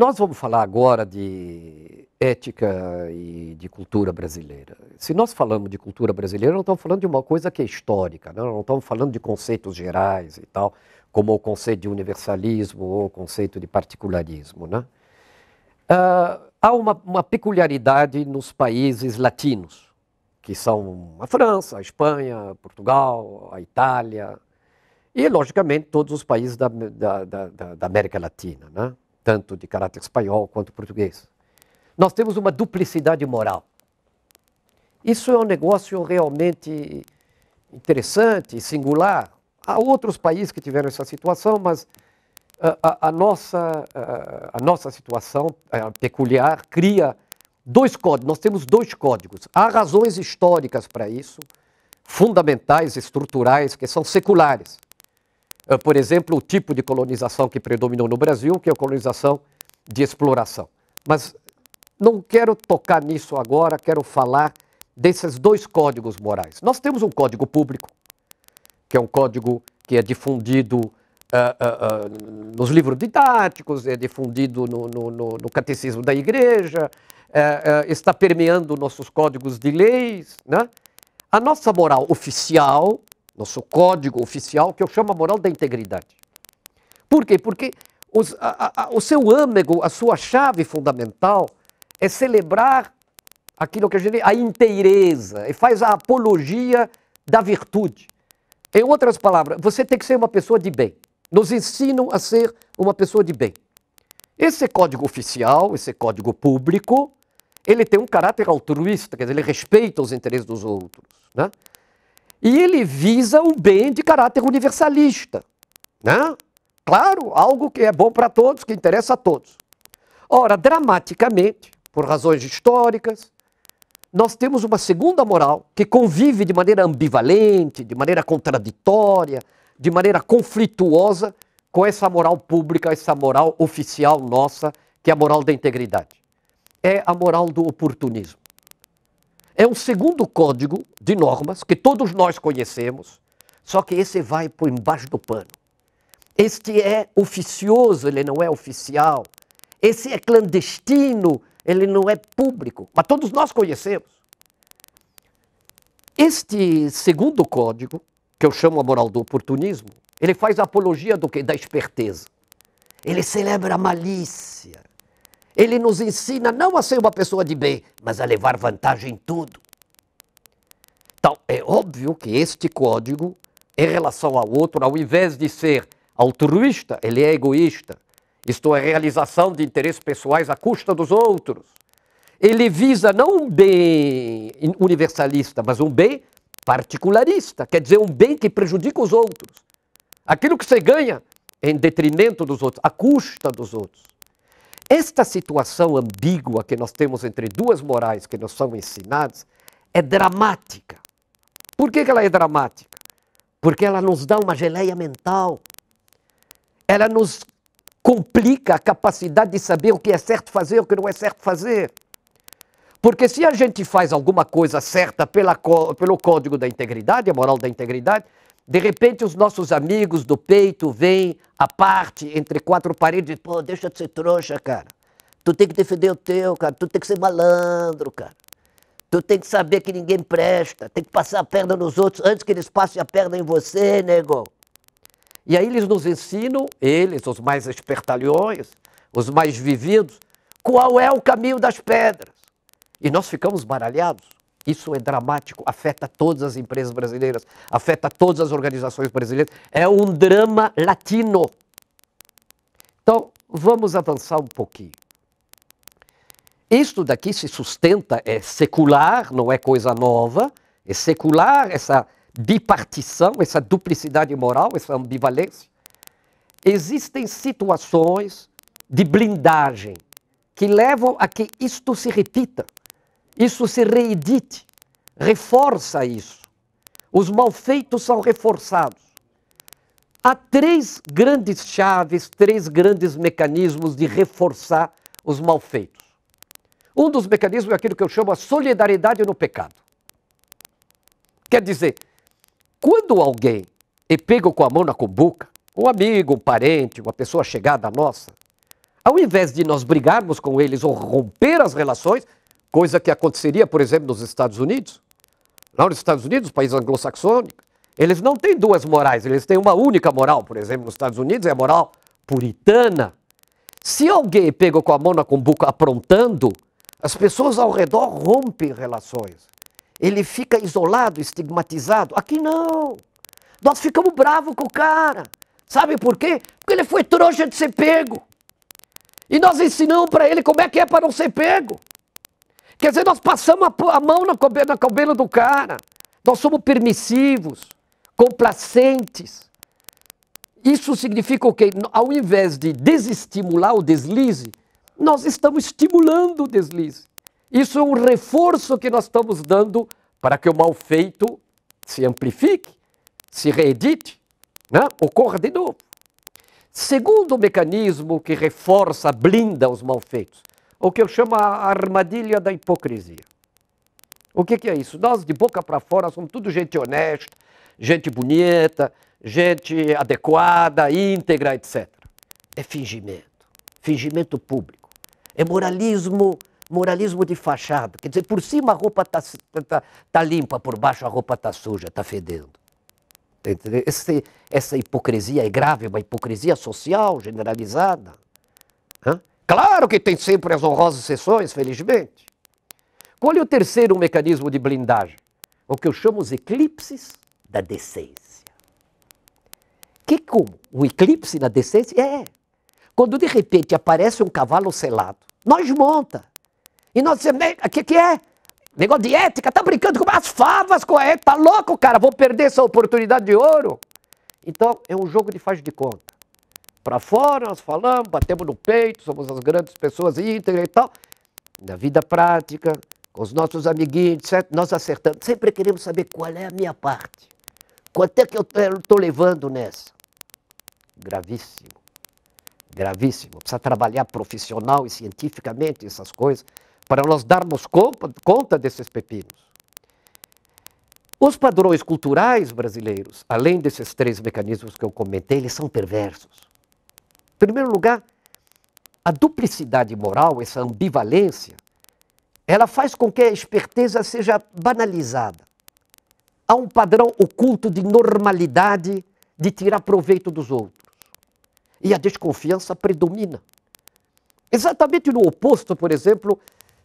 nós vamos falar agora de ética e de cultura brasileira. Se nós falamos de cultura brasileira, não estamos falando de uma coisa que é histórica, não, né? não estamos falando de conceitos gerais e tal, como o conceito de universalismo ou o conceito de particularismo. Né? Uh, há uma, uma peculiaridade nos países latinos, que são a França, a Espanha, Portugal, a Itália, e, logicamente, todos os países da, da, da, da América Latina. Né? tanto de caráter espanhol quanto português. Nós temos uma duplicidade moral. Isso é um negócio realmente interessante, singular. Há outros países que tiveram essa situação, mas a, a, a nossa, a, a, nossa situação é, peculiar cria dois códigos. Nós temos dois códigos. Há razões históricas para isso, fundamentais, estruturais, que são seculares. Ah, por exemplo, o tipo de colonização que predominou no Brasil, que é a colonização de exploração. Mas não quero tocar nisso agora, quero falar desses dois códigos morais. Nós temos um código público, que é um código que é difundido uh, uh, uh, nos livros didáticos, é difundido no, no, no, no catecismo da igreja, é, é, está permeando nossos códigos de leis. Né? A nossa moral oficial nosso código oficial, que eu chamo a moral da integridade. Por quê? Porque os, a, a, o seu âmago, a sua chave fundamental é celebrar aquilo que a gente a inteireza, e faz a apologia da virtude. Em outras palavras, você tem que ser uma pessoa de bem. Nos ensinam a ser uma pessoa de bem. Esse código oficial, esse código público, ele tem um caráter altruísta, quer dizer, ele respeita os interesses dos outros. Né? E ele visa o bem de caráter universalista. Né? Claro, algo que é bom para todos, que interessa a todos. Ora, dramaticamente, por razões históricas, nós temos uma segunda moral que convive de maneira ambivalente, de maneira contraditória, de maneira conflituosa com essa moral pública, essa moral oficial nossa, que é a moral da integridade. É a moral do oportunismo. É um segundo código de normas que todos nós conhecemos, só que esse vai por embaixo do pano. Este é oficioso, ele não é oficial. Esse é clandestino, ele não é público, mas todos nós conhecemos. Este segundo código, que eu chamo a moral do oportunismo, ele faz apologia do que? Da esperteza. Ele celebra a malícia, ele nos ensina não a ser uma pessoa de bem, mas a levar vantagem em tudo. Então, é óbvio que este código, em relação ao outro, ao invés de ser altruísta, ele é egoísta. Isto é, realização de interesses pessoais à custa dos outros. Ele visa não um bem universalista, mas um bem particularista, quer dizer, um bem que prejudica os outros. Aquilo que você ganha em detrimento dos outros, à custa dos outros. Esta situação ambígua que nós temos entre duas morais que nos são ensinadas é dramática. Por que, que ela é dramática? Porque ela nos dá uma geleia mental. Ela nos complica a capacidade de saber o que é certo fazer e o que não é certo fazer. Porque se a gente faz alguma coisa certa pela, pelo código da integridade, a moral da integridade, de repente, os nossos amigos do peito vêm à parte, entre quatro paredes, e pô, deixa de ser trouxa, cara. Tu tem que defender o teu, cara. Tu tem que ser malandro, cara. Tu tem que saber que ninguém presta. Tem que passar a perna nos outros antes que eles passem a perna em você, nego. E aí eles nos ensinam, eles, os mais espertalhões, os mais vividos, qual é o caminho das pedras. E nós ficamos baralhados. Isso é dramático, afeta todas as empresas brasileiras, afeta todas as organizações brasileiras. É um drama latino. Então, vamos avançar um pouquinho. Isto daqui se sustenta, é secular, não é coisa nova, é secular essa bipartição, essa duplicidade moral, essa ambivalência. Existem situações de blindagem que levam a que isto se repita. Isso se reedite, reforça isso. Os malfeitos são reforçados. Há três grandes chaves, três grandes mecanismos de reforçar os malfeitos. Um dos mecanismos é aquilo que eu chamo a solidariedade no pecado. Quer dizer, quando alguém é pego com a mão na cumbuca, um amigo, um parente, uma pessoa chegada nossa, ao invés de nós brigarmos com eles ou romper as relações, Coisa que aconteceria, por exemplo, nos Estados Unidos. Lá nos Estados Unidos, país anglo-saxônico, eles não têm duas morais, eles têm uma única moral. Por exemplo, nos Estados Unidos é a moral puritana. Se alguém é pego com a mão na cumbuca aprontando, as pessoas ao redor rompem relações. Ele fica isolado, estigmatizado. Aqui não. Nós ficamos bravos com o cara. Sabe por quê? Porque ele foi trouxa de ser pego. E nós ensinamos para ele como é que é para não ser pego. Quer dizer, nós passamos a mão na cabelo, na cabelo do cara. Nós somos permissivos, complacentes. Isso significa o quê? Ao invés de desestimular o deslize, nós estamos estimulando o deslize. Isso é um reforço que nós estamos dando para que o mal feito se amplifique, se reedite, né? ocorra de novo. Segundo mecanismo que reforça, blinda os malfeitos o que eu chamo a armadilha da hipocrisia. O que, que é isso? Nós, de boca para fora, somos tudo gente honesta, gente bonita, gente adequada, íntegra, etc. É fingimento, fingimento público. É moralismo, moralismo de fachada. Quer dizer, por cima a roupa está tá, tá limpa, por baixo a roupa está suja, está fedendo. Tá Esse, essa hipocrisia é grave, é uma hipocrisia social generalizada. Hã? Claro que tem sempre as honrosas sessões, felizmente. Qual é o terceiro mecanismo de blindagem? O que eu chamo os eclipses da decência. Que como? Um eclipse na decência? É. Quando de repente aparece um cavalo selado, nós monta. E nós dizemos, o que, que é? Negócio de ética, tá brincando com as favas com a ética, tá louco, cara, vou perder essa oportunidade de ouro. Então, é um jogo de faz de conta para fora, nós falamos, batemos no peito, somos as grandes pessoas íntegras e tal. Na vida prática, com os nossos amiguinhos, etc., nós acertamos. Sempre queremos saber qual é a minha parte. Quanto é que eu estou levando nessa? Gravíssimo. Gravíssimo. Precisa trabalhar profissional e cientificamente essas coisas para nós darmos conta, conta desses pepinos. Os padrões culturais brasileiros, além desses três mecanismos que eu comentei, eles são perversos primeiro lugar, a duplicidade moral, essa ambivalência, ela faz com que a esperteza seja banalizada. Há um padrão oculto de normalidade de tirar proveito dos outros. E a desconfiança predomina. Exatamente no oposto, por exemplo,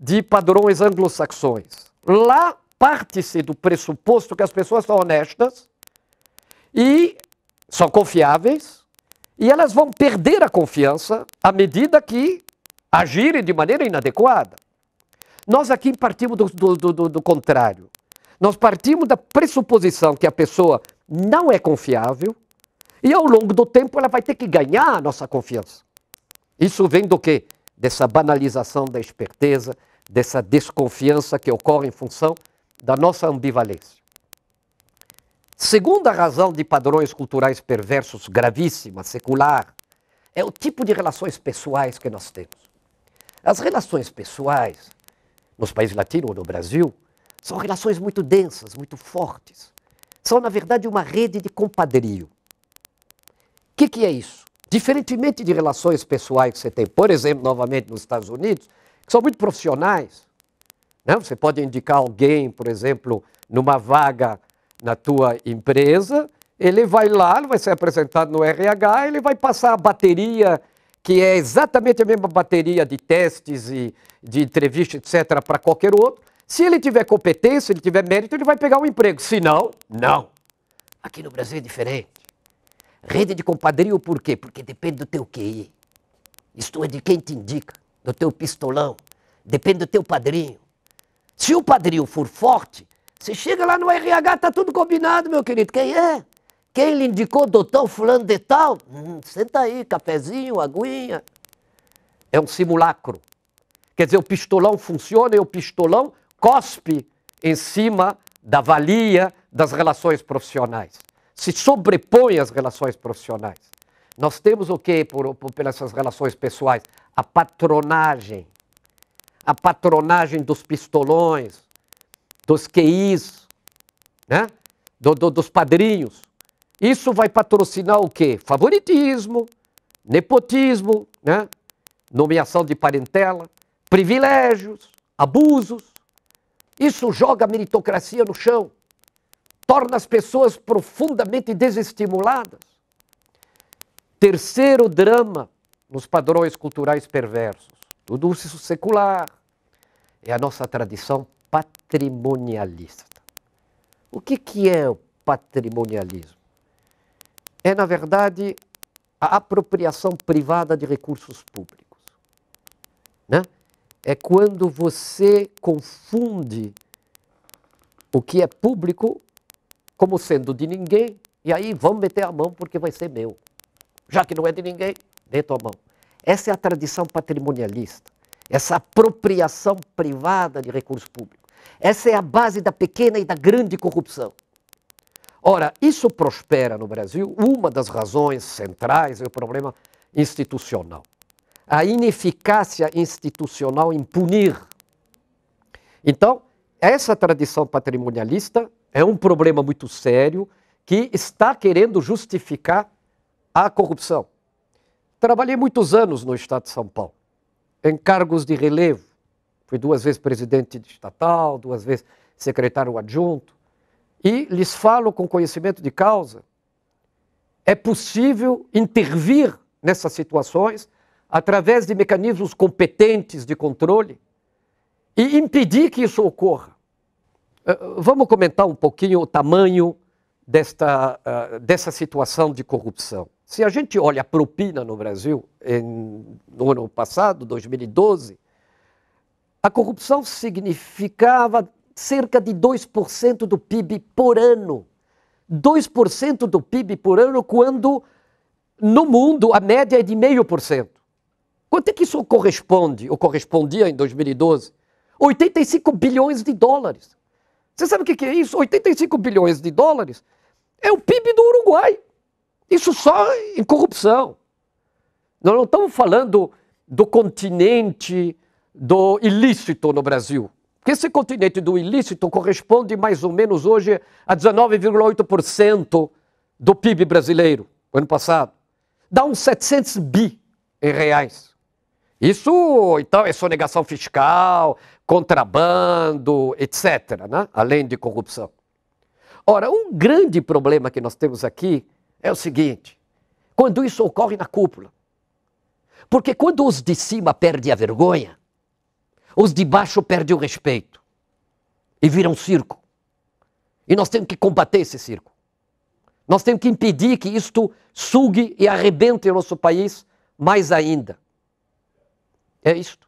de padrões anglo-saxões. Lá parte-se do pressuposto que as pessoas são honestas e são confiáveis e elas vão perder a confiança à medida que agirem de maneira inadequada. Nós aqui partimos do, do, do, do contrário. Nós partimos da pressuposição que a pessoa não é confiável e ao longo do tempo ela vai ter que ganhar a nossa confiança. Isso vem do quê? Dessa banalização da esperteza, dessa desconfiança que ocorre em função da nossa ambivalência. Segunda razão de padrões culturais perversos gravíssima, secular, é o tipo de relações pessoais que nós temos. As relações pessoais, nos países latinos ou no Brasil, são relações muito densas, muito fortes. São, na verdade, uma rede de compadrio. O que, que é isso? Diferentemente de relações pessoais que você tem, por exemplo, novamente nos Estados Unidos, que são muito profissionais. Né? Você pode indicar alguém, por exemplo, numa vaga na tua empresa, ele vai lá, vai ser apresentado no RH, ele vai passar a bateria, que é exatamente a mesma bateria de testes e de entrevista, etc., para qualquer outro. Se ele tiver competência, se ele tiver mérito, ele vai pegar um emprego. Se não, não. Aqui no Brasil é diferente. Rede de compadrio por quê? Porque depende do teu QI. Isto é de quem te indica, do teu pistolão. Depende do teu padrinho. Se o padrinho for forte, você chega lá no RH, tá tudo combinado, meu querido. Quem é? Quem lhe indicou doutor fulano de tal? Hum, senta aí, cafezinho, aguinha. É um simulacro. Quer dizer, o pistolão funciona e o pistolão cospe em cima da valia das relações profissionais. Se sobrepõe às relações profissionais. Nós temos o quê por, por, pelas relações pessoais? A patronagem. A patronagem dos pistolões, dos QIs, né? Do, do, dos padrinhos. Isso vai patrocinar o quê? Favoritismo, nepotismo, né? nomeação de parentela, privilégios, abusos. Isso joga a meritocracia no chão, torna as pessoas profundamente desestimuladas. Terceiro drama nos padrões culturais perversos, tudo isso secular, é a nossa tradição patrimonialista. O que, que é o patrimonialismo? É, na verdade, a apropriação privada de recursos públicos. Né? É quando você confunde o que é público como sendo de ninguém, e aí vamos meter a mão porque vai ser meu. Já que não é de ninguém, Meto a mão. Essa é a tradição patrimonialista, essa apropriação privada de recursos públicos. Essa é a base da pequena e da grande corrupção. Ora, isso prospera no Brasil, uma das razões centrais é o problema institucional. A ineficácia institucional em punir. Então, essa tradição patrimonialista é um problema muito sério que está querendo justificar a corrupção. Trabalhei muitos anos no Estado de São Paulo, em cargos de relevo, Fui duas vezes presidente estatal, duas vezes secretário adjunto. E lhes falo com conhecimento de causa. É possível intervir nessas situações através de mecanismos competentes de controle e impedir que isso ocorra. Eh, vamos comentar um pouquinho o tamanho desta, eh, dessa situação de corrupção. Se a gente olha a propina no Brasil, em, no ano passado, 2012, a corrupção significava cerca de 2% do PIB por ano. 2% do PIB por ano, quando no mundo a média é de 0,5%. Quanto é que isso corresponde, ou correspondia em 2012? 85 bilhões de dólares. Você sabe o que é isso? 85 bilhões de dólares é o PIB do Uruguai. Isso só em corrupção. Nós não estamos falando do continente do ilícito no Brasil. Porque esse continente do ilícito corresponde mais ou menos hoje a 19,8% do PIB brasileiro, ano passado. Dá uns 700 bi em reais. Isso, então, é sonegação fiscal, contrabando, etc., né? além de corrupção. Ora, um grande problema que nós temos aqui é o seguinte: quando isso ocorre na cúpula. Porque quando os de cima perdem a vergonha, os de baixo perdem o respeito e viram um circo. E nós temos que combater esse circo. Nós temos que impedir que isto sugue e arrebente o nosso país mais ainda. É isto.